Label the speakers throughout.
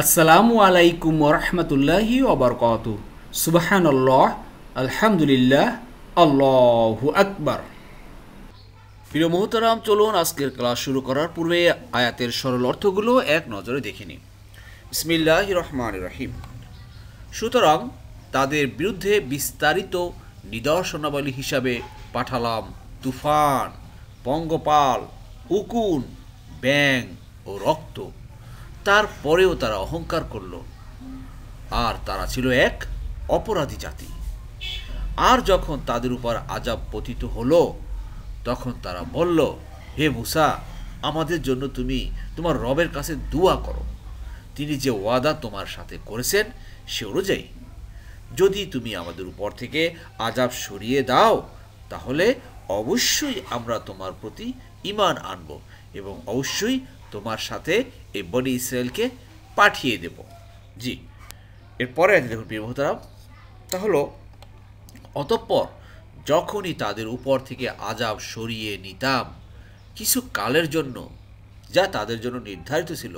Speaker 1: আসসালামু আলাইকুম রহমতুল্লাহি ওবরকত সুবাহানল্লাহ আলহামদুলিল্লাহ আল্লাহু আকবর প্রিয় মোহতারাম চলুন আজকের ক্লাস শুরু করার পূর্বে আয়াতের সরল অর্থগুলো এক নজরে দেখে নিই ইসমিল্লাহ রহমান রহিম সুতরাং তাদের বিরুদ্ধে বিস্তারিত নিদর্শনাবলী হিসাবে পাঠালাম তুফান পঙ্গপাল উকুন ব্যাং ও রক্ত তারপরেও তারা অহংকার করল আর তারা ছিল এক অপরাধী জাতি আর যখন তাদের উপর আজাব পতিত হলো তখন তারা বলল হে মুসা আমাদের জন্য তুমি তোমার রবের কাছে দোয়া করো তিনি যে ওয়াদা তোমার সাথে করেছেন সে অনুযায়ী যদি তুমি আমাদের উপর থেকে আজাব সরিয়ে দাও তাহলে অবশ্যই আমরা তোমার প্রতি ইমান আনব এবং অবশ্যই তোমার সাথে এই বনি ইসরায়েলকে পাঠিয়ে দেব জি এরপরে আছে দেখুন প্রিয়ভতারাম তা হলো অতঃপর যখনই তাদের উপর থেকে আজাব সরিয়ে নিতাম কিছু কালের জন্য যা তাদের জন্য নির্ধারিত ছিল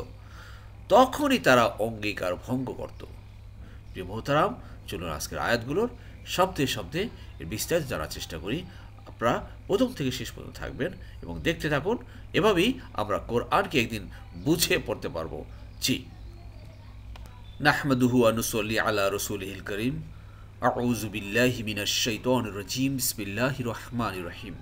Speaker 1: তখনই তারা অঙ্গীকার ভঙ্গ করত প্রিয় চলুন আজকের আয়াতগুলোর শব্দে শব্দে এর বিস্তারিত জানার চেষ্টা করি আপনারা প্রথম থেকে শেষ পর্যন্ত থাকবেন এবং দেখতে থাকুন এভাবেই আমরা কোরআনকে একদিন বুঝে পড়তে পারবো জি নাহমাদুহু আনুসল্লি আলা রসুলহিল করিম আউজুবিল্লাহি মিনাশ শৈতন রজিম বিসমিল্লাহি রহমান রহিম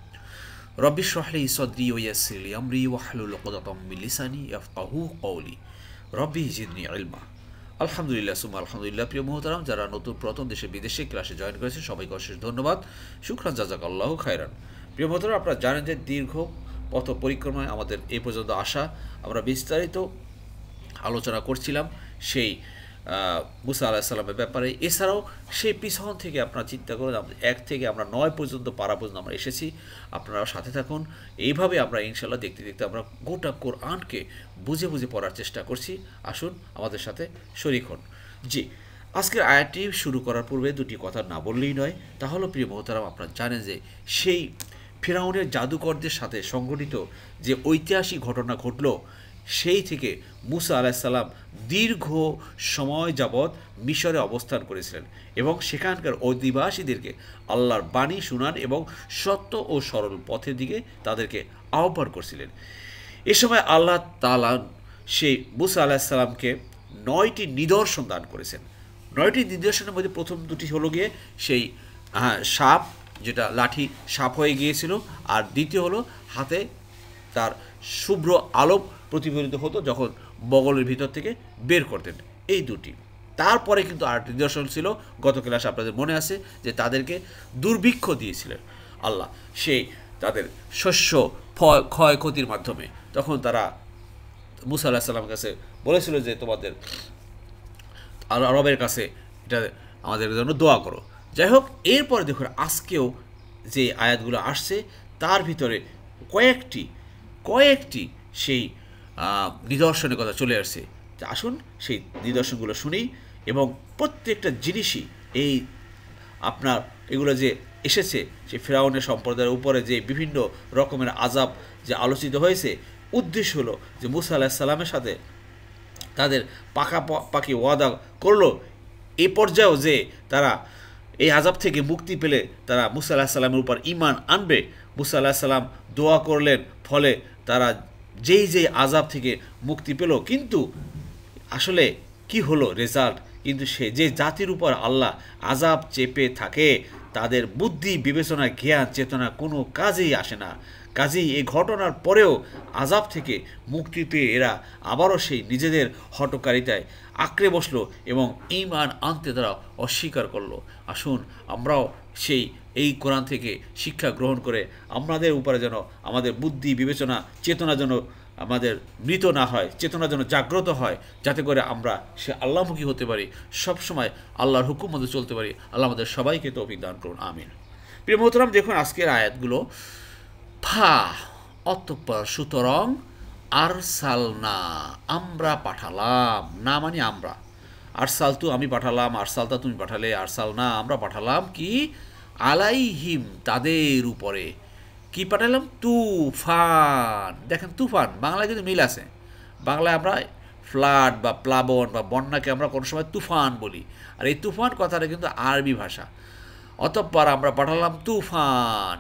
Speaker 1: রব্বিশ রহলি সদরি ওয়াসির আমরি ওয়াহলুল কদাতম মিলিসানি ইয়াফকাহু কওলি রব্বি জিদনি ইলমা আলহামদুলিল্লাহ সুমা আলহামদুলিল্লাহ প্রিয় মোহতারাম যারা নতুন প্রথম দেশে বিদেশে ক্লাসে জয়েন করেছেন সবাইকে অশেষ ধন্যবাদ শুক্রান জাজাক আল্লাহ খায়রান প্রিয় মোহতারাম আপনারা জানেন যে দীর্ঘ পথ পরিক্রমায় আমাদের এ পর্যন্ত আসা আমরা বিস্তারিত আলোচনা করছিলাম সেই মুসা সাল্লামের ব্যাপারে এছাড়াও সেই পিছন থেকে আপনারা চিন্তা করুন এক থেকে আমরা নয় পর্যন্ত পারা পর্যন্ত আমরা এসেছি আপনারা সাথে থাকুন এইভাবে আমরা ইনশাল্লাহ দেখতে দেখতে আমরা গোটা আনকে বুঝে বুঝে পড়ার চেষ্টা করছি আসুন আমাদের সাথে শরিক হন জি আজকের আয়াতটি শুরু করার পূর্বে দুটি কথা না বললেই নয় তাহলে প্রিয় মহতারাম আপনারা জানেন যে সেই ফেরাউনের জাদুকরদের সাথে সংগঠিত যে ঐতিহাসিক ঘটনা ঘটল সেই থেকে মুসা আলাইসাল্লাম দীর্ঘ সময় যাবৎ মিশরে অবস্থান করেছিলেন এবং সেখানকার অধিবাসীদেরকে আল্লাহর বাণী শুনান এবং সত্য ও সরল পথের দিকে তাদেরকে আহ্বান করছিলেন এ সময় আল্লাহ তালান সেই মুসা আলাহিসাল্লামকে নয়টি নিদর্শন দান করেছেন নয়টি নিদর্শনের মধ্যে প্রথম দুটি হলো গিয়ে সেই হ্যাঁ, সাপ যেটা লাঠি সাপ হয়ে গিয়েছিল আর দ্বিতীয় হলো হাতে তার শুভ্র আলোপ প্রতিফলিত হতো যখন বগলের ভিতর থেকে বের করতেন এই দুটি তারপরে কিন্তু আর নিদর্শন ছিল গত ক্লাসে আপনাদের মনে আছে যে তাদেরকে দুর্ভিক্ষ দিয়েছিলেন আল্লাহ সেই তাদের শস্য ক্ষয় ক্ষতির মাধ্যমে তখন তারা মুসা আল্লাহ সাল্লামের কাছে বলেছিল যে তোমাদের রবের কাছে এটা আমাদের জন্য দোয়া করো যাই হোক এরপরে দেখুন আজকেও যে আয়াতগুলো আসছে তার ভিতরে কয়েকটি কয়েকটি সেই নিদর্শনের কথা চলে আসছে আসুন সেই নিদর্শনগুলো শুনি এবং প্রত্যেকটা জিনিসই এই আপনার এগুলো যে এসেছে সেই ফেরাউনের সম্প্রদায়ের উপরে যে বিভিন্ন রকমের আজাব যে আলোচিত হয়েছে উদ্দেশ্য হলো যে মুসা আল্লাহ সাল্লামের সাথে তাদের পাকি ওয়াদা করলো এ পর্যায়েও যে তারা এই আজাব থেকে মুক্তি পেলে তারা মুসা আল্লাহ সাল্লামের উপর ইমান আনবে মুসা আল্লাহ সাল্লাম দোয়া করলেন ফলে তারা যেই যেই আজাব থেকে মুক্তি পেল কিন্তু আসলে কি হলো রেজাল্ট কিন্তু সে যে জাতির উপর আল্লাহ আজাব চেপে থাকে তাদের বুদ্ধি বিবেচনা জ্ঞান চেতনা কোনো কাজেই আসে না কাজেই এই ঘটনার পরেও আজাব থেকে মুক্তি পেয়ে এরা আবারও সেই নিজেদের হটকারিতায় আঁকড়ে বসলো এবং ইমান আনতে তারা অস্বীকার করলো আসুন আমরাও সেই এই কোরআন থেকে শিক্ষা গ্রহণ করে আমাদের উপরে যেন আমাদের বুদ্ধি বিবেচনা চেতনা যেন আমাদের মৃত না হয় চেতনা যেন জাগ্রত হয় যাতে করে আমরা সে আল্লাহমুখী হতে পারি সবসময় আল্লাহর হুকুম মতো চলতে পারি আল্লাহ আমাদের সবাইকে তো অভিজ্ঞান করুন আমিন প্রিয় দেখুন আজকের আয়াতগুলো ফা অতঃপর সুতরং আর সালনা আমরা পাঠালাম না মানে আমরা আরসাল তু আমি পাঠালাম আরসালতা তুমি পাঠালে আরসাল না আমরা পাঠালাম কি আলাইহিম তাদের উপরে কি পাঠালাম তুফান দেখেন তুফান বাংলায় কিন্তু মিল আছে বাংলায় আমরা ফ্লাড বা প্লাবন বা বন্যাকে আমরা কোনো সময় তুফান বলি আর এই তুফান কথাটা কিন্তু আরবি ভাষা অতঃপর আমরা পাঠালাম তুফান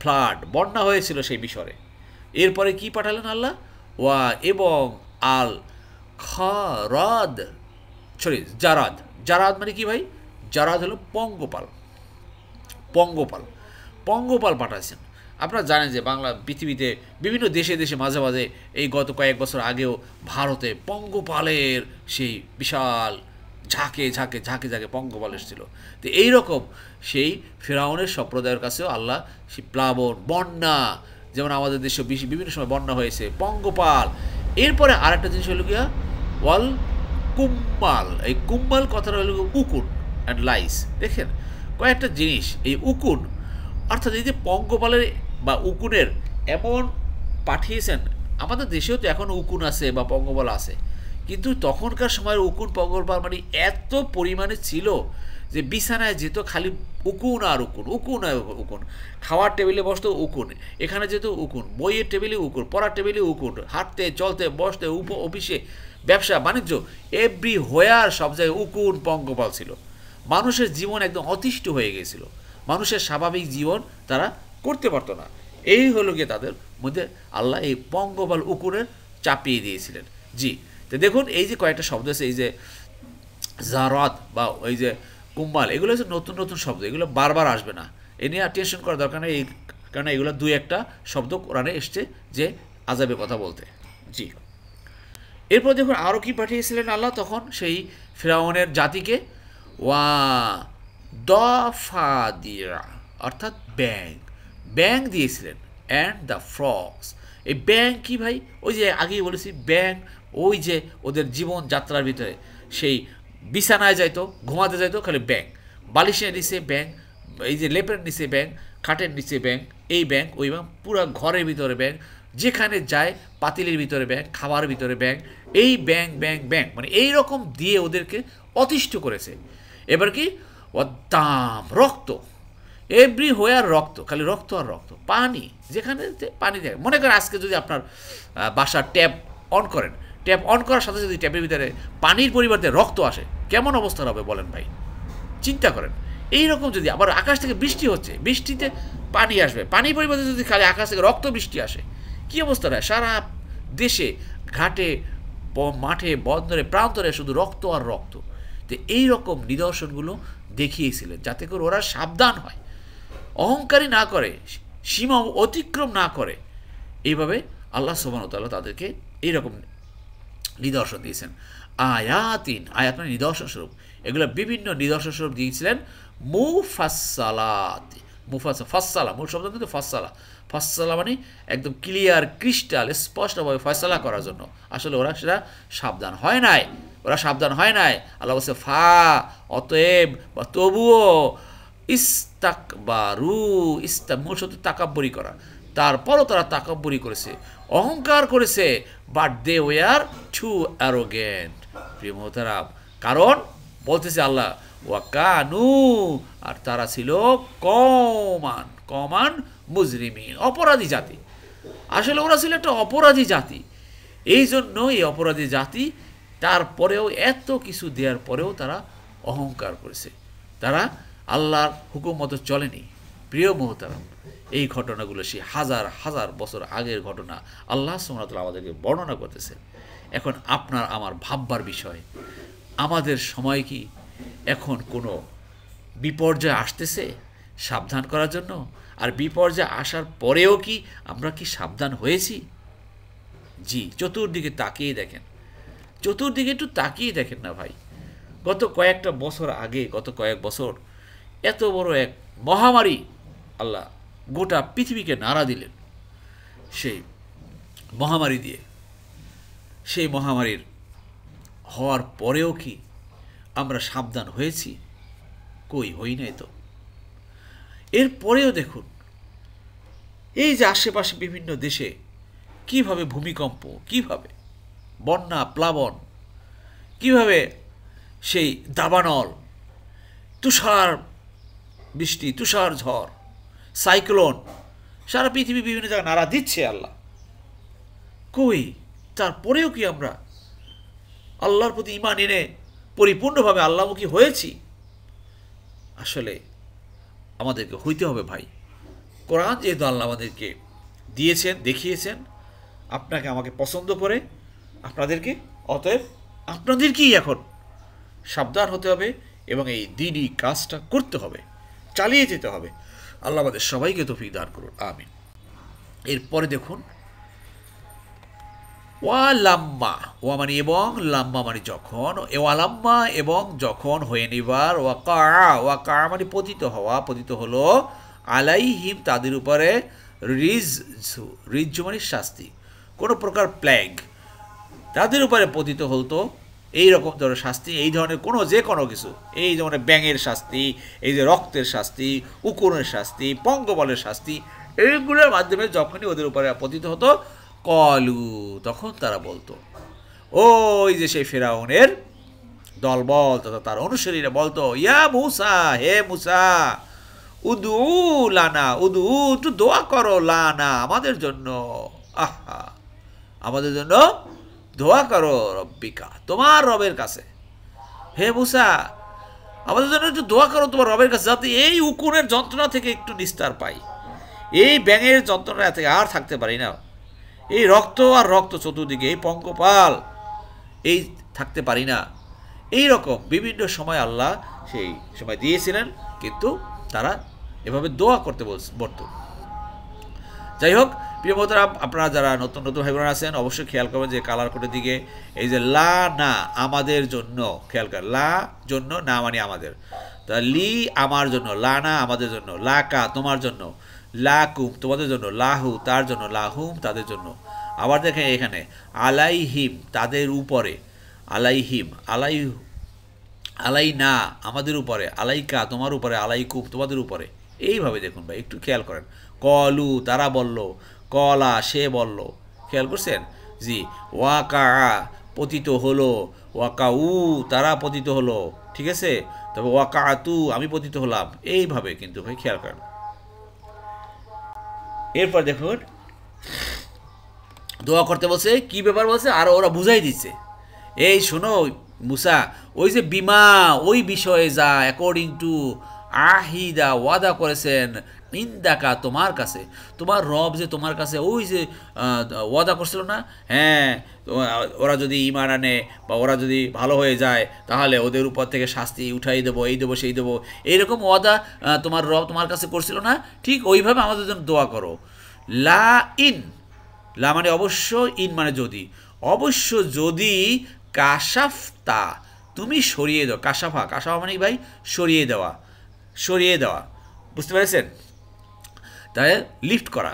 Speaker 1: ফ্লাড বন্যা হয়েছিল সেই মিশরে এরপরে কি পাঠালেন আল্লাহ ওয়া এবং আল খরদ সরি জারাদ জারাদ মানে কি ভাই জারাদ হলো পঙ্গপাল পঙ্গপাল পঙ্গপাল পাঠাচ্ছেন আপনারা জানেন যে বাংলা পৃথিবীতে বিভিন্ন দেশে দেশে মাঝে মাঝে এই গত কয়েক বছর আগেও ভারতে পঙ্গপালের সেই বিশাল ঝাঁকে ঝাঁকে ঝাঁকে ঝাঁকে পঙ্গপাল এসেছিল তো এইরকম সেই ফেরাউনের সম্প্রদায়ের কাছেও আল্লাহ সেই প্লাবন বন্যা যেমন আমাদের দেশে বিভিন্ন সময় বন্যা হয়েছে পঙ্গপাল এরপরে আরেকটা জিনিস হলো গিয়া ওয়াল কুম্মাল এই কুম্মাল কথাটা হলো উকুন অ্যান্ড লাইস দেখেন কয়েকটা জিনিস এই উকুন অর্থাৎ এই যে পঙ্গপালের বা উকুনের এমন পাঠিয়েছেন আমাদের দেশেও তো এখন উকুন আছে বা পঙ্গপাল আছে কিন্তু তখনকার সময়ের উকুন পঙ্গপাল মানে এত পরিমাণে ছিল যে বিছানায় যেত খালি উকুন আর উকুন উকুন আর উকুন খাওয়ার টেবিলে বসতো উকুন এখানে যেত উকুন বইয়ের টেবিলে উকুন পড়ার টেবিলে উকুন হাঁটতে চলতে বসতে উপ অফিসে ব্যবসা বাণিজ্য এভরি হোয়ার সব জায়গায় উকুন পঙ্গপাল ছিল মানুষের জীবন একদম অতিষ্ঠ হয়ে গেছিল মানুষের স্বাভাবিক জীবন তারা করতে পারতো না এই হলো গিয়ে তাদের মধ্যে আল্লাহ এই পঙ্গপাল উকুরের চাপিয়ে দিয়েছিলেন জি তো দেখুন এই যে কয়েকটা শব্দ আছে এই যে জারত বা ওই যে কুম্বাল এগুলো হচ্ছে নতুন নতুন শব্দ এগুলো বারবার আসবে না এ নিয়ে আর টেনশন করার দরকার নেই এই কারণে এগুলো দুই একটা শব্দ কোরআনে এসছে যে আজাবে কথা বলতে জি এরপর দেখুন আরও কি পাঠিয়েছিলেন আল্লাহ তখন সেই ফেরাউনের জাতিকে ওয়া দিয়া অর্থাৎ ব্যাং ব্যাং দিয়েছিলেন অ্যান্ড দ্য ফ্রক্স এই ব্যাং কি ভাই ওই যে আগেই বলেছি ব্যাং ওই যে ওদের জীবন যাত্রার ভিতরে সেই বিছানায় যাইতো ঘুমাতে যাইতো খালি ব্যাং বালিশের নিচে ব্যাং এই যে লেপের নিচে ব্যাং খাটের নিচে ব্যাং এই ব্যাং ওই ব্যাং পুরো ঘরের ভিতরে ব্যাং যেখানে যায় পাতিলের ভিতরে ব্যাংক খাবার ভিতরে ব্যাং এই ব্যাং ব্যাংক ব্যাং মানে এই রকম দিয়ে ওদেরকে অতিষ্ঠ করেছে এবার কি দাম রক্ত এভরি হোয়ার রক্ত খালি রক্ত আর রক্ত পানি যেখানে পানি দেয় মনে করেন আজকে যদি আপনার বাসার ট্যাপ অন করেন ট্যাপ অন করার সাথে যদি ট্যাপের ভিতরে পানির পরিবর্তে রক্ত আসে কেমন অবস্থা হবে বলেন ভাই চিন্তা করেন এই রকম যদি আবার আকাশ থেকে বৃষ্টি হচ্ছে বৃষ্টিতে পানি আসবে পানির পরিবর্তে যদি খালি আকাশ থেকে রক্ত বৃষ্টি আসে কী অবস্থা হয় সারা দেশে ঘাটে মাঠে বন্দরে প্রান্তরে শুধু রক্ত আর রক্ত তো এই রকম নিদর্শনগুলো দেখিয়েছিলেন যাতে করে ওরা সাবধান হয় অহংকারী না করে সীমা অতিক্রম না করে এইভাবে আল্লাহ সোবানতাল্লাহ তাদেরকে এইরকম নিদর্শন দিয়েছেন আয়াতিন আয়াত মানে নিদর্শন স্বরূপ এগুলো বিভিন্ন নিদর্শন স্বরূপ দিয়েছিলেন মুফাসালাত মুফাসা ফাসালা মূল শব্দ কিন্তু ফাসালা ফসলা মানে একদম ক্লিয়ার ক্রিস্টাল স্পষ্টভাবে ফয়সলা করার জন্য আসলে ওরা সেটা সাবধান হয় নাই ওরা সাবধান হয় নাই আল্লাহ বলছে ফা অতএব বা তবুও ইস্তাক বা রু ইস্তা মূল মানে শব্দ তাকাব্বরি করা তারপরও তারা তাকাব্বরি করেছে অহংকার করেছে but they were too arrogant প্রিয় কারণ বলতেছে আল্লাহ ওয়া কানু আর তারা ছিল কমান কমান মুজরিমিন অপরাধী জাতি আসলে ওরা ছিল একটা অপরাধী জাতি এই জন্য এই অপরাধী জাতি তারপরেও এত কিছু দেওয়ার পরেও তারা অহংকার করেছে তারা আল্লাহর হুকুম মতো চলেনি প্রিয় মোহতারাম এই ঘটনাগুলো সে হাজার হাজার বছর আগের ঘটনা আল্লাহ সোমরাতলা আমাদেরকে বর্ণনা করতেছে এখন আপনার আমার ভাববার বিষয় আমাদের সময় কি এখন কোনো বিপর্যয় আসতেছে সাবধান করার জন্য আর বিপর্যয় আসার পরেও কি আমরা কি সাবধান হয়েছি জি চতুর্দিকে তাকিয়ে দেখেন চতুর্দিকে একটু তাকিয়ে দেখেন না ভাই গত কয়েকটা বছর আগে গত কয়েক বছর এত বড় এক মহামারী আল্লাহ গোটা পৃথিবীকে নাড়া দিলেন সেই মহামারী দিয়ে সেই মহামারীর হওয়ার পরেও কি আমরা সাবধান হয়েছি কই হই নাই তো এরপরেও দেখুন এই যে আশেপাশে বিভিন্ন দেশে কিভাবে ভূমিকম্প কিভাবে বন্যা প্লাবন কিভাবে সেই দাবানল তুষার বৃষ্টি তুষার ঝড় সাইক্লোন সারা পৃথিবী বিভিন্ন জায়গায় নাড়া দিচ্ছে আল্লাহ কই তারপরেও কি আমরা আল্লাহর প্রতি ইমান এনে পরিপূর্ণভাবে আল্লাহমুখী হয়েছি আসলে আমাদেরকে হইতে হবে ভাই কোরআন যেহেতু আল্লাহ আমাদেরকে দিয়েছেন দেখিয়েছেন আপনাকে আমাকে পছন্দ করে আপনাদেরকে অতএব আপনাদেরকেই এখন সাবধান হতে হবে এবং এই দিনই কাজটা করতে হবে চালিয়ে যেতে হবে আল্লাহ আমাদের সবাইকে তফিক দান করুন আমি এরপরে দেখুন ওয়ালাম্মা লাম্মা ওয়া মানে এবং লাম্মা মানে যখন ওয়া লাম্মা এবং যখন হয়ে নিবার ওয়া কা ওয়া কা মানে পতিত হওয়া পতিত হলো আলাইহিম তাদের উপরে রিজ রিজ মানে শাস্তি কোনো প্রকার প্ল্যাগ তাদের উপরে পতিত হতো এই রকম ধরনের শাস্তি এই ধরনের কোনো যে কোনো কিছু এই ধরনের ব্যাঙের শাস্তি এই যে রক্তের শাস্তি উকুনের শাস্তি পঙ্গবলের শাস্তি এইগুলোর মাধ্যমে যখনই ওদের উপরে পতিত হতো কলু তখন তারা বলতো ওই যে সেই ফেরাউনের দলবল তথা তার অনুসারীরা বলতো ইয়া মুসা হে মুসা উদু লানা উদু তু দোয়া করো লানা আমাদের জন্য আহা আমাদের জন্য দোয়া করো রব্বিকা তোমার রবের কাছে হে মুসা আমাদের জন্য একটু দোয়া করো তোমার রবের কাছে যাতে এই উকুনের যন্ত্রণা থেকে একটু নিস্তার পাই এই ব্যাঙের যন্ত্রণা থেকে আর থাকতে পারি না এই রক্ত আর রক্ত চতুর্দিকে এই পঙ্কপাল এই থাকতে পারি না এই রকম বিভিন্ন সময় আল্লাহ সেই সময় দিয়েছিলেন কিন্তু তারা এভাবে দোয়া করতে বল বলত যাই হোক প্রিয় আপনারা যারা নতুন নতুন ভাই আছেন অবশ্যই খেয়াল করবেন যে কালার কোডের দিকে এই যে লা না আমাদের জন্য খেয়াল করেন লা জন্য না মানে আমাদের তা লি আমার জন্য লা না আমাদের জন্য লা কা তোমার জন্য লাকুম তোমাদের জন্য লাহু তার জন্য লাহুম তাদের জন্য আবার দেখেন এখানে আলাইহিম তাদের উপরে আলাইহিম আলাই আলাই না আমাদের উপরে আলাইকা তোমার উপরে আলাইকুম তোমাদের উপরে এইভাবে দেখুন ভাই একটু খেয়াল করেন কলু তারা বলল কলা সে বলল খেয়াল করছেন জি ওয়াকা পতিত হলো ওয়াকা উ তারা পতিত হলো ঠিক আছে তবে ওয়াকা তু আমি পতিত হলাম এইভাবে কিন্তু ভাই খেয়াল করেন এরপর দেখুন দোয়া করতে বলছে কি ব্যাপার বলছে আর ওরা বুঝাই দিচ্ছে এই শোনো মুসা ওই যে বিমা ওই বিষয়ে যা অ্যাকর্ডিং টু আহিদা ওয়াদা করেছেন ইন্দাকা তোমার কাছে তোমার রব যে তোমার কাছে ওই যে ওয়াদা করছিল না হ্যাঁ ওরা যদি ইমান আনে বা ওরা যদি ভালো হয়ে যায় তাহলে ওদের উপর থেকে শাস্তি উঠাই দেবো এই দেবো সেই দেবো এইরকম ওয়াদা তোমার রব তোমার কাছে করছিল না ঠিক ওইভাবে আমাদের জন্য দোয়া করো লা ইন লা মানে অবশ্য ইন মানে যদি অবশ্য যদি কাশাফতা তুমি সরিয়ে দাও কাশাফা কাশাফা মানে ভাই সরিয়ে দেওয়া সরিয়ে দেওয়া বুঝতে পেরেছেন তাই লিফট করা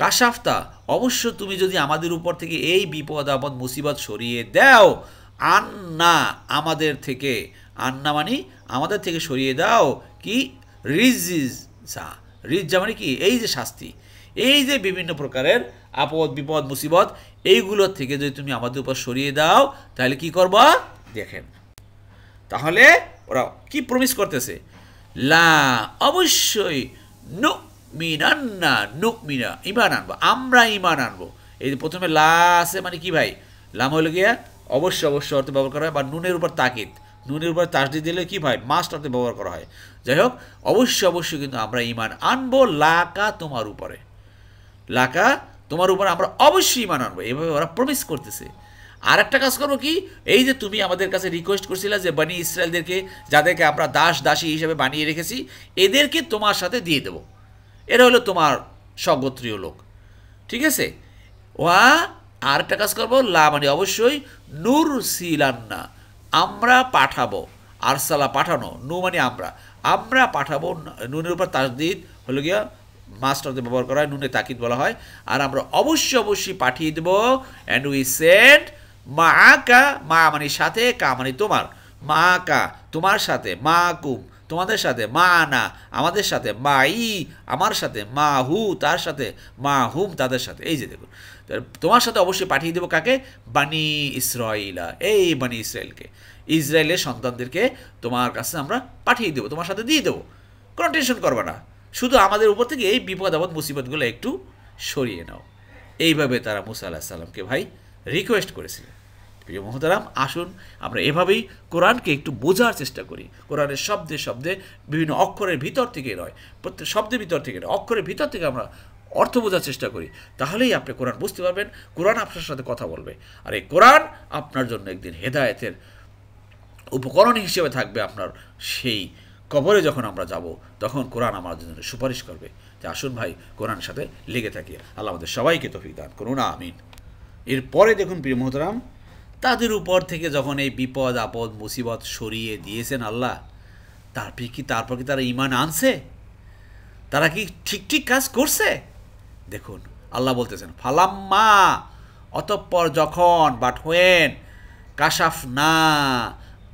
Speaker 1: কাশাফতা অবশ্য তুমি যদি আমাদের উপর থেকে এই বিপদ আপদ মুসিবত সরিয়ে দাও আন্না আমাদের থেকে আন্না মানে আমাদের থেকে সরিয়ে দাও কি রিজিজা রিজা মানে কি এই যে শাস্তি এই যে বিভিন্ন প্রকারের আপদ বিপদ মুসিবত এইগুলোর থেকে যদি তুমি আমাদের উপর সরিয়ে দাও তাহলে কি করব দেখেন তাহলে ওরা কি প্রমিস করতেছে লা অবশ্যই নো মিনান্না নুক মিনা ইমান আনবো আমরা ইমান আনবো এই যে প্রথমে লা আছে মানে কি ভাই লাম হলে গিয়া অবশ্য অবশ্য অর্থে ব্যবহার করা হয় বা নুনের উপর তাকিদ নুনের উপর তাসদি দিলে কি ভাই মাস্ট অর্থে ব্যবহার করা হয় যাই হোক অবশ্য অবশ্য কিন্তু আমরা ইমান আনবো লাকা তোমার উপরে লাকা তোমার উপরে আমরা অবশ্যই ইমান আনবো এভাবে ওরা প্রমিস করতেছে আর একটা কাজ করবো কি এই যে তুমি আমাদের কাছে রিকোয়েস্ট করছিলে যে বানি ইসরায়েলদেরকে যাদেরকে আমরা দাস দাসী হিসেবে বানিয়ে রেখেছি এদেরকে তোমার সাথে দিয়ে দেবো এরা হলো তোমার স্বগোত্রীয় লোক ঠিক আছে ওয়া আর একটা কাজ করবো লা মানে অবশ্যই নূর সিলান্না আমরা পাঠাবো আরসালা পাঠানো নু মানে আমরা আমরা পাঠাবো নুনের উপর তাসদিদ হলো গিয়া মাস্টারদের ব্যবহার করা হয় নুনে তাকিদ বলা হয় আর আমরা অবশ্যই অবশ্যই পাঠিয়ে দেবো অ্যান্ড উই সেন্ড মা কা মা মানে সাথে কা মানে তোমার মা কা তোমার সাথে মা কুম তোমাদের সাথে মা না আমাদের সাথে মা ই আমার সাথে মা হু তার সাথে মা হুম তাদের সাথে এই যে দেখুন তোমার সাথে অবশ্যই পাঠিয়ে দেবো কাকে বানি ইসরায়েলা এই বানি ইসরায়েলকে ইসরায়েলের সন্তানদেরকে তোমার কাছে আমরা পাঠিয়ে দেবো তোমার সাথে দিয়ে দেবো কোনো টেনশন করবে না শুধু আমাদের উপর থেকে এই বিপদ আপদ মুসিবতগুলো একটু সরিয়ে নাও এইভাবে তারা মুসা আল্লাহ সাল্লামকে ভাই রিকোয়েস্ট করেছিলেন প্রিয় মহতারাম আসুন আমরা এভাবেই কোরআনকে একটু বোঝার চেষ্টা করি কোরআনের শব্দে শব্দে বিভিন্ন অক্ষরের ভিতর থেকে নয় প্রত্যেক শব্দের ভিতর থেকে নয় অক্ষরের ভিতর থেকে আমরা অর্থ বোঝার চেষ্টা করি তাহলেই আপনি কোরআন বুঝতে পারবেন কোরআন আপনার সাথে কথা বলবে আর এই কোরআন আপনার জন্য একদিন হেদায়েতের উপকরণ হিসেবে থাকবে আপনার সেই কবরে যখন আমরা যাব তখন কোরআন আমাদের জন্য সুপারিশ করবে যে আসুন ভাই কোরআনের সাথে লেগে থাকি আল্লাহ আমাদের সবাইকে তফিক দান করুন আমিন এরপরে দেখুন প্রিয় মহতরাম তাদের উপর থেকে যখন এই বিপদ আপদ মুসিবত সরিয়ে দিয়েছেন আল্লাহ তারপরে কি তারপর কি তারা ইমান আনছে তারা কি ঠিক ঠিক কাজ করছে দেখুন আল্লাহ বলতেছেন ফালাম্মা অতঃপর যখন বাট হোয়েন কাশাফ না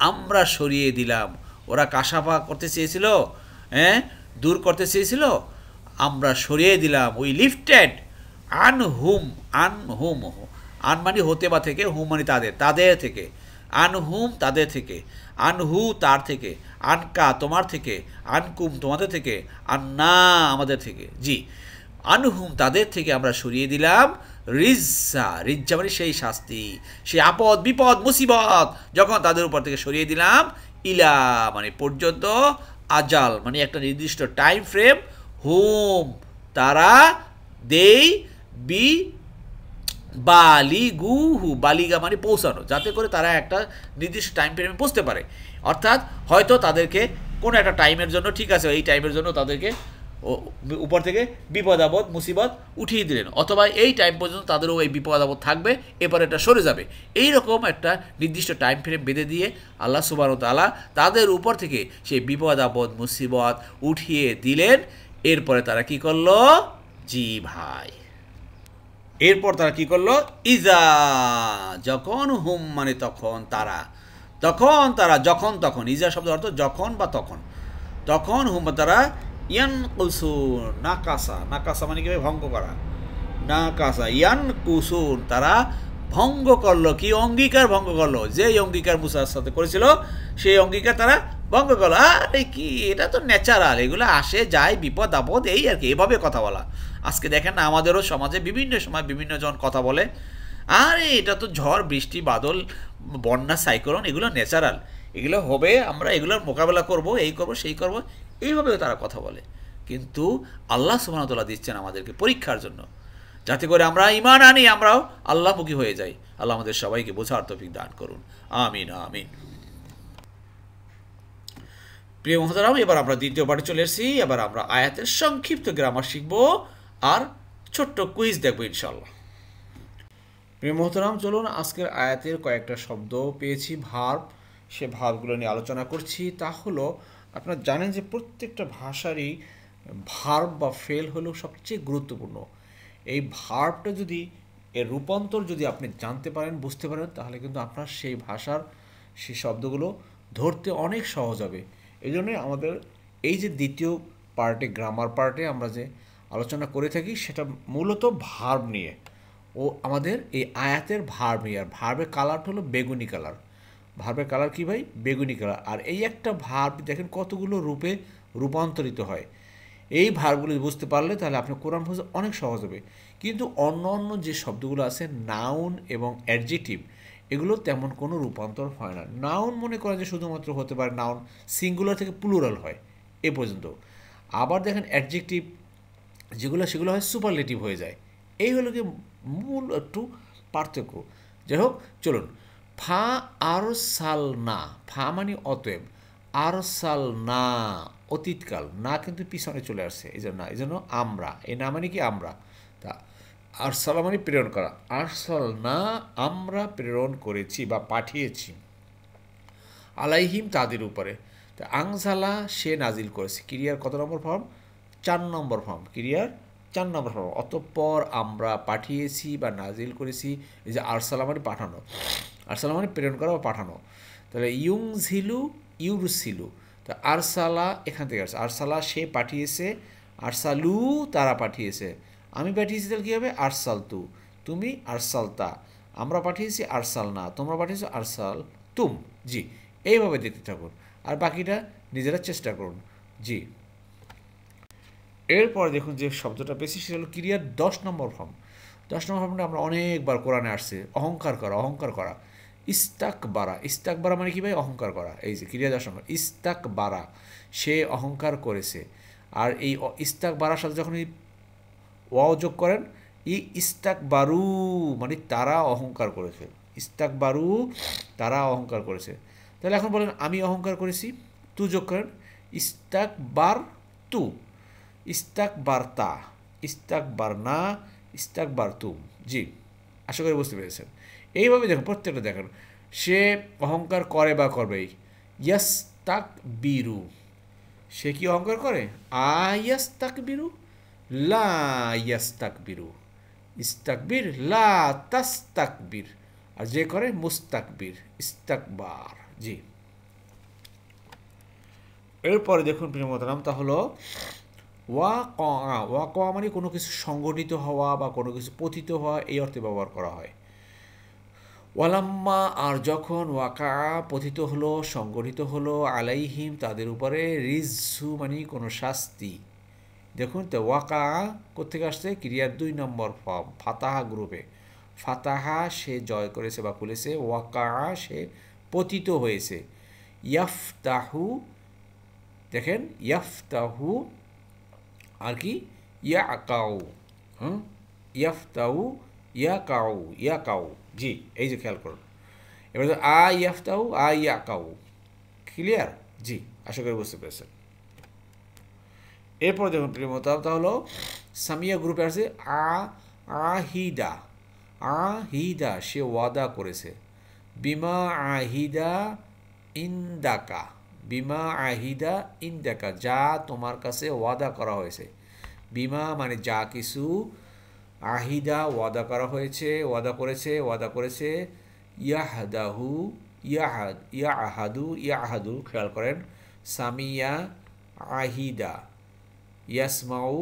Speaker 1: আমরা সরিয়ে দিলাম ওরা কাশাফা করতে চেয়েছিল হ্যাঁ দূর করতে চেয়েছিল আমরা সরিয়ে দিলাম উই লিফটেড আন হুম আন হুম আনমানি হতে বা থেকে হুম মানে তাদের তাদের থেকে আনহুম তাদের থেকে আনহু তার থেকে আনকা তোমার থেকে আনকুম তোমাদের থেকে আন্না আমাদের থেকে জি আনহুম তাদের থেকে আমরা সরিয়ে দিলাম রিজ্জা রিজ্জা মানে সেই শাস্তি সেই আপদ বিপদ মুসিবত যখন তাদের উপর থেকে সরিয়ে দিলাম ইলা মানে পর্যন্ত আজাল মানে একটা নির্দিষ্ট টাইম ফ্রেম হোম তারা দেই বি বালিগুহু বালিগা মানে পৌঁছানো যাতে করে তারা একটা নির্দিষ্ট টাইম ফ্রেমে পৌঁছতে পারে অর্থাৎ হয়তো তাদেরকে কোনো একটা টাইমের জন্য ঠিক আছে এই টাইমের জন্য তাদেরকে উপর থেকে বিপদ আপদ মুসিবত উঠিয়ে দিলেন অথবা এই টাইম পর্যন্ত তাদেরও এই বিপদ আপদ থাকবে এরপরে এটা সরে যাবে এই রকম একটা নির্দিষ্ট টাইম ফ্রেম বেঁধে দিয়ে আল্লাহ সুবাহ তালা তাদের উপর থেকে সেই বিপদ আপদ মুসিবত উঠিয়ে দিলেন এরপরে তারা কি করলো জি ভাই এরপর তারা কি করলো ইজা যখন হুম মানে তখন তারা তখন তারা যখন তখন ইজা শব্দ অর্থ যখন বা তখন তখন হুম তারা ইয়ান কাসা নাকাসা নাকাসা মানে কীভাবে ভঙ্গ করা নাকাসা ইয়ান কুসুন তারা ভঙ্গ করলো কি অঙ্গীকার ভঙ্গ করলো যে অঙ্গীকার মুসার সাথে করেছিল সেই অঙ্গীকার তারা ভঙ্গ করলো আরে কি এটা তো ন্যাচারাল এগুলো আসে যায় বিপদ আপদ এই আর কি এভাবে কথা বলা আজকে দেখেন না আমাদেরও সমাজে বিভিন্ন সময় বিভিন্ন জন কথা বলে আরে এটা তো ঝড় বৃষ্টি বাদল বন্যা সাইক্লোন এগুলো ন্যাচারাল এগুলো হবে আমরা এগুলোর মোকাবেলা করব এই করব সেই করব এইভাবেও তারা কথা বলে কিন্তু আল্লাহ সুবাহতলা দিচ্ছেন আমাদেরকে পরীক্ষার জন্য যাতে করে আমরা ইমান আনি আমরাও আল্লাহমুখী হয়ে যাই আল্লাহ আমাদের সবাইকে বোঝার তফিক দান করুন আমিন আমিন প্রিয় মহাজারাম এবার আমরা দ্বিতীয় পাঠে চলে এসেছি এবার আমরা আয়াতের সংক্ষিপ্ত গ্রামার শিখবো আর ছোট্ট কুইজ দেখব ইনশাল্লাহ প্রিয় মোহতরাম চলুন আজকের আয়াতের কয়েকটা শব্দ পেয়েছি ভার্ব সে ভাবগুলো নিয়ে আলোচনা করছি তা হলো আপনারা জানেন যে প্রত্যেকটা ভাষারই ভার্ব বা ফেল হলো সবচেয়ে গুরুত্বপূর্ণ এই ভার্বটা যদি এর রূপান্তর যদি আপনি জানতে পারেন বুঝতে পারেন তাহলে কিন্তু আপনার সেই ভাষার সেই শব্দগুলো ধরতে অনেক সহজ হবে এই আমাদের এই যে দ্বিতীয় পার্টে গ্রামার পার্টে আমরা যে আলোচনা করে থাকি সেটা মূলত ভার্ব নিয়ে ও আমাদের এই আয়াতের ভার্ব নিয়ে আর ভার্বের কালারটা হলো বেগুনি কালার ভার্বের কালার কী ভাই বেগুনি কালার আর এই একটা ভার্ব দেখেন কতগুলো রূপে রূপান্তরিত হয় এই ভার্বগুলো বুঝতে পারলে তাহলে আপনার কোরআন ভাষা অনেক সহজ হবে কিন্তু অন্য অন্য যে শব্দগুলো আছে নাউন এবং অ্যাডজেটিভ এগুলো তেমন কোনো রূপান্তর হয় না নাউন মনে করেন যে শুধুমাত্র হতে পারে নাউন সিঙ্গুলার থেকে প্লুরাল হয় এ পর্যন্ত আবার দেখেন অ্যাডজেক্টিভ যেগুলো সেগুলো হয় সুপারলেটিভ হয়ে যায় এই হলো কি মূল একটু পার্থক্য যাই হোক চলুন ফা আর সাল না ফা মানে অতএব আর সাল না অতীতকাল না কিন্তু পিছনে চলে আসছে এই জন্য না এই জন্য আমরা এই না মানে কি আমরা তা আর সাল মানে প্রেরণ করা আর সাল না আমরা প্রেরণ করেছি বা পাঠিয়েছি আলাইহিম তাদের উপরে তা আংসালা সে নাজিল করেছে ক্রিয়ার কত নম্বর ফর্ম চার নম্বর ফর্ম ক্লিয়ার চার নম্বর ফর্ম অতঃপর আমরা পাঠিয়েছি বা নাজিল করেছি এই যে আরসালামানি পাঠানো আরসালামানি প্রেরণ করা বা পাঠানো তাহলে ইউং ঝিলু ইউরুসিলু তো আরসালা এখান থেকে আসছে আরসালা সে পাঠিয়েছে আরসালু তারা পাঠিয়েছে আমি পাঠিয়েছি তাহলে কী হবে আরসাল তু তুমি আরসালতা আমরা পাঠিয়েছি আরসাল না তোমরা পাঠিয়েছো আরসাল তুম জি এইভাবে দেখতে থাকুন আর বাকিটা নিজেরা চেষ্টা করুন জি এরপর দেখুন যে শব্দটা পেয়েছি সেটা হলো ক্রিয়ার দশ নম্বর ফর্ম দশ নম্বর ফর্মটা আমরা অনেকবার কোরআনে আসছে অহংকার করা অহংকার করা ইস্তাক বারা ইস্তাক বারা মানে কি ভাই অহংকার করা এই যে ক্রিয়া দশ নম্বর ইস্তাক বারা সে অহংকার করেছে আর এই ইস্তাক বারার সাথে যখন এই ওয়াও যোগ করেন ই ইস্তাক বারু মানে তারা অহংকার করেছে ইস্তাক বারু তারা অহংকার করেছে তাহলে এখন বলেন আমি অহংকার করেছি তু যোগ করেন ইস্তাক বার তু ইস্তাক বার্তা ইস্তাক বার্না ইস্তাক বার্তুম জি আশা করি বুঝতে পেরেছেন এইভাবে দেখুন প্রত্যেকটা দেখেন সে অহংকার করে বা করবেই ইয়াস তাক বিরু সে কি অহংকার করে আয়াস তাক বিরু লা ইয়াস্তাক তাক বিরু ইস্তাকবির লা তাস তাকবির আর যে করে মুস্তাকবির ইস্তাকবার জি এরপরে দেখুন প্রিয় নাম তা হলো ওয়া ক ওয়া ক মানে কোনো কিছু সংগঠিত হওয়া বা কোনো কিছু পতিত হওয়া এই অর্থে ব্যবহার করা হয় ওয়ালাম্মা আর যখন ওয়াকা পথিত হলো সংগঠিত হলো আলাইহিম তাদের উপরে রিজু মানে কোনো শাস্তি দেখুন তো ওয়াকা কোথেকে আসছে ক্রিয়ার দুই নম্বর ফর্ম ফাতাহা গ্রুপে ফাতাহা সে জয় করেছে বা খুলেছে ওয়াকা সে পতিত হয়েছে ইয়াফতাহু দেখেন ইয়াফতাহু আর কি ইয়া আকাউ হুম ইয়াফতাউ ইয়া কাউ ইয়া কাউ জি এই যে খেয়াল করুন এবার আ ইয়াফতাউ আ ইয়া কাউ ক্লিয়ার জি আশা করি বুঝতে পেরেছেন এরপর দেখুন প্রিয় তা হলো সামিয়া গ্রুপে আছে আ আহিদা আহিদা সে ওয়াদা করেছে বিমা আহিদা ইন্দাকা বিমা আহিদা ইন্দাকা যা তোমার কাছে ওয়াদা করা হয়েছে বিমা মানে যা কিছু আহিদা ওয়াদা করা হয়েছে ওয়াদা করেছে ওয়াদা করেছে ইয়াহাদাহু ইয়াহাদ ইয়াহাদু ইয়াহাদু খেয়াল করেন সামিয়া আহিদা ইয়াসমাউ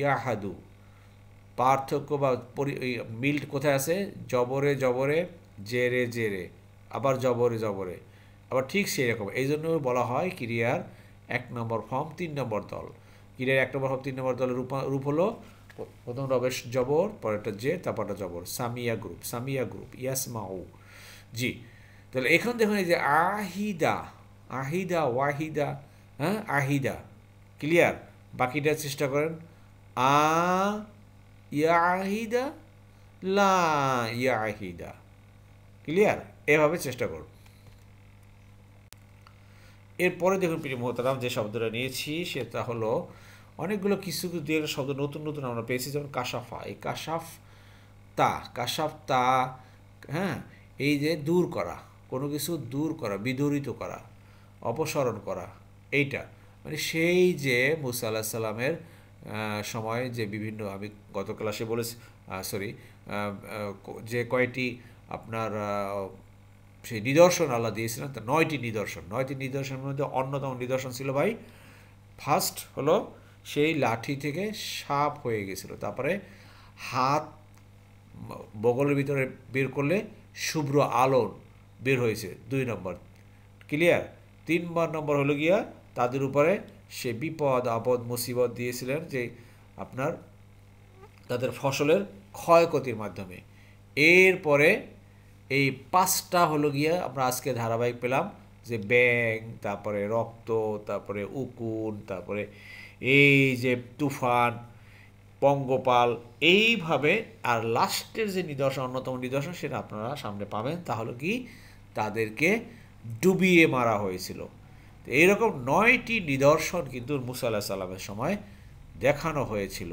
Speaker 1: ইয়াহাদু পার্থক্য বা মিল্ট কোথায় আছে জবরে জবরে জেরে জেরে আবার জবরে জবরে আবার ঠিক সেই রকম এই জন্য বলা হয় ক্রিয়ার এক নম্বর ফর্ম তিন নম্বর দল ক্রিয়ার এক নম্বর ফর্ম তিন নম্বর দলের রূপ রূপ হলো প্রথম রবেশ জবর পরেরটা জে তারপরটা জবর সামিয়া গ্রুপ সামিয়া গ্রুপ ইয়াসমাউ জি তাহলে এখন দেখুন এই যে আহিদা আহিদা ওয়াহিদা হ্যাঁ আহিদা ক্লিয়ার বাকিটা চেষ্টা করেন আ ইয়াহিদা লা ইয়াহিদা ক্লিয়ার এভাবে চেষ্টা করুন এরপরে দেখুন প্রিয় মোহতারাম যে শব্দটা নিয়েছি সেটা হলো অনেকগুলো কিছু কিছু দিয়ে শব্দ নতুন নতুন আমরা পেয়েছি যেমন কাশাফা এই কাশাফ তা কাশাফ তা হ্যাঁ এই যে দূর করা কোনো কিছু দূর করা বিদরিত করা অপসরণ করা এইটা মানে সেই যে মুসা আল্লাহ সাল্লামের সময় যে বিভিন্ন আমি গত ক্লাসে বলেছি সরি যে কয়টি আপনার সেই নিদর্শন আল্লাহ দিয়েছিলেন তা নয়টি নিদর্শন নয়টি নিদর্শনের মধ্যে অন্যতম নিদর্শন ছিল ভাই ফার্স্ট হলো সেই লাঠি থেকে সাপ হয়ে গেছিল তারপরে হাত বগলের ভিতরে বের করলে শুভ্র আলোন বের হয়েছে দুই নম্বর ক্লিয়ার তিনবার নম্বর হলো গিয়া তাদের উপরে সে বিপদ আপদ মুসিবত দিয়েছিলেন যে আপনার তাদের ফসলের ক্ষয়ক্ষতির মাধ্যমে এরপরে এই পাঁচটা হলো গিয়া আমরা আজকে ধারাবাহিক পেলাম যে ব্যাং তারপরে রক্ত তারপরে উকুন তারপরে এই যে তুফান পঙ্গপাল এইভাবে আর লাস্টের যে নিদর্শন অন্যতম নিদর্শন সেটা আপনারা সামনে পাবেন তাহলে কি তাদেরকে ডুবিয়ে মারা হয়েছিল তো এইরকম নয়টি নিদর্শন কিন্তু মুসা আল্লাহ সাল্লামের সময় দেখানো হয়েছিল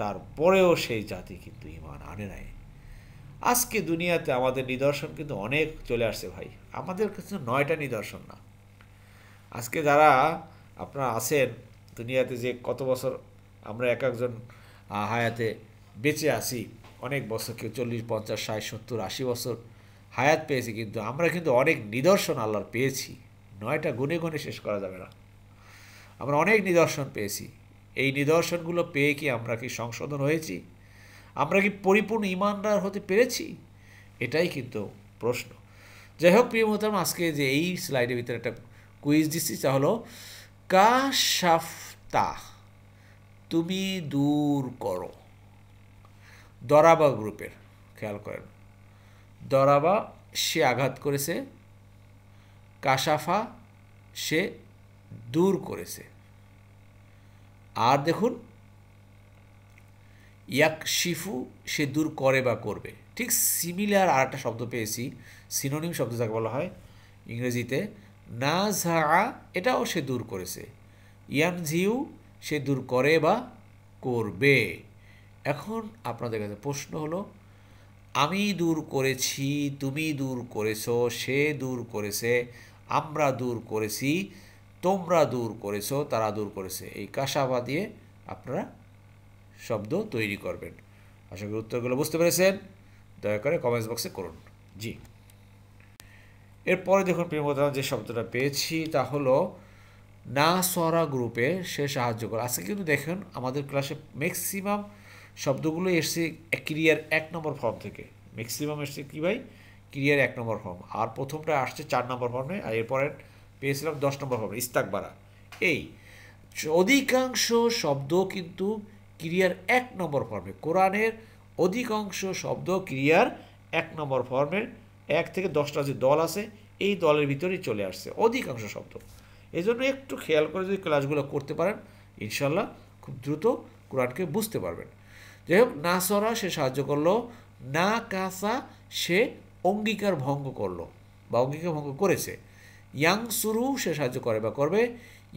Speaker 1: তারপরেও সেই জাতি কিন্তু ইমান আনে নাই আজকে দুনিয়াতে আমাদের নিদর্শন কিন্তু অনেক চলে আসছে ভাই আমাদের কিন্তু নয়টা নিদর্শন না আজকে যারা আপনারা আছেন দুনিয়াতে যে কত বছর আমরা এক একজন হায়াতে বেঁচে আসি অনেক বছর কেউ চল্লিশ পঞ্চাশ ষাট সত্তর আশি বছর হায়াত পেয়েছি কিন্তু আমরা কিন্তু অনেক নিদর্শন আল্লাহর পেয়েছি নয়টা গুনে গুনে শেষ করা যাবে না আমরা অনেক নিদর্শন পেয়েছি এই নিদর্শনগুলো পেয়ে কি আমরা কি সংশোধন হয়েছি আমরা কি পরিপূর্ণ ইমানদার হতে পেরেছি এটাই কিন্তু প্রশ্ন যাই হোক প্রিয় মতাম আজকে যে এই স্লাইডের ভিতরে একটা কুইজ দিচ্ছি তা হলো সাফতা তুমি দূর করো দরাবা গ্রুপের খেয়াল করেন দরাবা সে আঘাত করেছে কাশাফা সে দূর করেছে আর দেখুন ইয়াক শিফু সে দূর করে বা করবে ঠিক সিমিলার আর একটা শব্দ পেয়েছি সিনোনিম শব্দ যাকে বলা হয় ইংরেজিতে না ঝা এটাও সে দূর করেছে ইয়ান ঝিউ সে দূর করে বা করবে এখন আপনাদের কাছে প্রশ্ন হলো আমি দূর করেছি তুমি দূর করেছো সে দূর করেছে আমরা দূর করেছি তোমরা দূর করেছো তারা দূর করেছে এই কাসাবা দিয়ে আপনারা শব্দ তৈরি করবেন আশা করি উত্তরগুলো বুঝতে পেরেছেন দয়া করে কমেন্টস বক্সে করুন জি এরপরে দেখুন প্রিয়মতাম যে শব্দটা পেয়েছি তা হলো না সরা গ্রুপে সে সাহায্য করে আজকে কিন্তু দেখেন আমাদের ক্লাসে ম্যাক্সিমাম শব্দগুলো এসছে ক্রিয়ার এক নম্বর ফর্ম থেকে ম্যাক্সিমাম এসছে কী ভাই ক্রিয়ার এক নম্বর ফর্ম আর প্রথমটা আসছে চার নম্বর ফর্মে আর এরপরে পেয়েছিলাম দশ নম্বর ফর্মে ইস্তাকবারা এই অধিকাংশ শব্দ কিন্তু ক্রিয়ার এক নম্বর ফর্মে কোরআনের অধিকাংশ শব্দ ক্রিয়ার এক নম্বর ফর্মের এক থেকে দশটা যে দল আছে এই দলের ভিতরেই চলে আসছে অধিকাংশ শব্দ এই জন্য একটু খেয়াল করে যদি ক্লাসগুলো করতে পারেন ইনশাল্লাহ খুব দ্রুত কোরআনকে বুঝতে পারবেন যাই হোক না সরা সে সাহায্য করলো না কাসা সে অঙ্গীকার ভঙ্গ করলো বা অঙ্গীকার ভঙ্গ করেছে ইয়াং সুরু সে সাহায্য করে বা করবে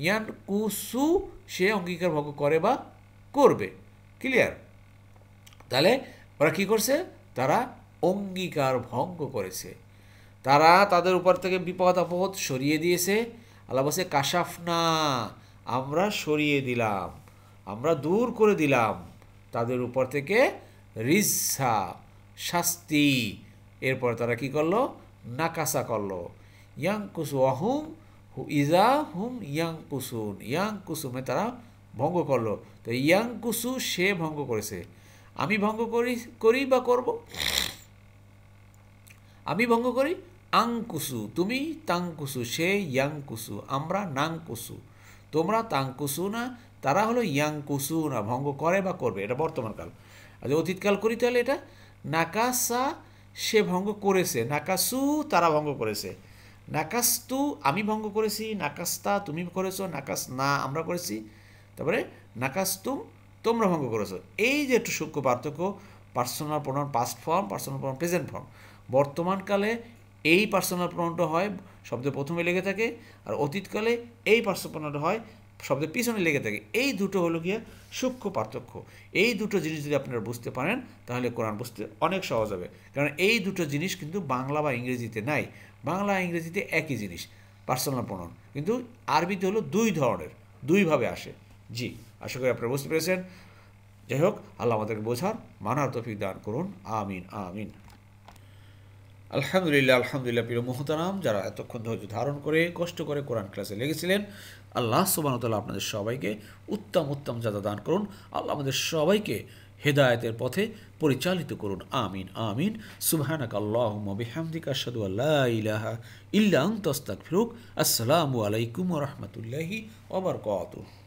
Speaker 1: ইয়ান কুসু সে অঙ্গীকার ভঙ্গ করে বা করবে ক্লিয়ার তাহলে ওরা কি করছে তারা অঙ্গীকার ভঙ্গ করেছে তারা তাদের উপর থেকে বিপদ আপদ সরিয়ে দিয়েছে আল্লাহ বলছে না আমরা সরিয়ে দিলাম আমরা দূর করে দিলাম তাদের উপর থেকে রিসা শাস্তি এরপর তারা কি করলো নাকাসা করলো ইয়াং কুসু অহুম ইজা হুম ইয়াং কুসুন ইয়াং কুসুমে তারা ভঙ্গ করলো তো ইয়াং কুসু সে ভঙ্গ করেছে আমি ভঙ্গ করি করি বা করব আমি ভঙ্গ করি আং কুসু তুমি তাং কুসু সে ইয়াং কুসু আমরা নাং কুসু তোমরা তাং কুসু না তারা হলো ইয়াং কুসু না ভঙ্গ করে বা করবে এটা বর্তমান কাল আর আচ্ছা, অতীতকাল করি তাহলে এটা নাকাসা সে ভঙ্গ করেছে নাকাসু তারা ভঙ্গ করেছে নাকাস্তু আমি ভঙ্গ করেছি নাকাস্তা তুমি করেছো নাকাস না আমরা করেছি তারপরে নাকাস্তুম তোমরা ভঙ্গ করেছো এই যে একটু সূক্ষ্ম পার্থক্য personal pronoun past form personal pronoun present form বর্তমানকালে এই পার্সোনাল প্রণামটা হয় শব্দে প্রথমে লেগে থাকে আর অতীতকালে এই পার্সোনাল প্রণামটা হয় শব্দের পিছনে লেগে থাকে এই দুটো হলো গিয়ে সূক্ষ্ম পার্থক্য এই দুটো জিনিস যদি আপনারা বুঝতে পারেন তাহলে কোরআন বুঝতে অনেক সহজ হবে কারণ এই দুটো জিনিস কিন্তু বাংলা বা ইংরেজিতে নাই বাংলা ইংরেজিতে একই জিনিস পার্সোনাল প্রণয়ন কিন্তু আরবিতে হলো দুই ধরনের দুইভাবে আসে জি আশা করি আপনারা বুঝতে পেরেছেন যাই হোক আল্লাহ আমাদেরকে বোঝার মানার তফিক দান করুন আমিন আমিন আলহামদুলিল্লাহ আলহামদুলিল্লাহ প্রিয় মোহতারাম যারা এতক্ষণ ধৈর্য ধারণ করে কষ্ট করে কোরআন ক্লাসে লেগেছিলেন আল্লাহ সুবাহতাল্লাহ আপনাদের সবাইকে উত্তম উত্তম যাদা দান করুন আল্লাহ আমাদের সবাইকে হেদায়তের পথে পরিচালিত করুন আমিন আমিন সুবহানাক আল্লাহ বিহামদিকা সাদু আল্লাহ ইলাহা ইল্লা আনতা আস্তাগফিরুক আসসালামু আলাইকুম রহমতুল্লাহি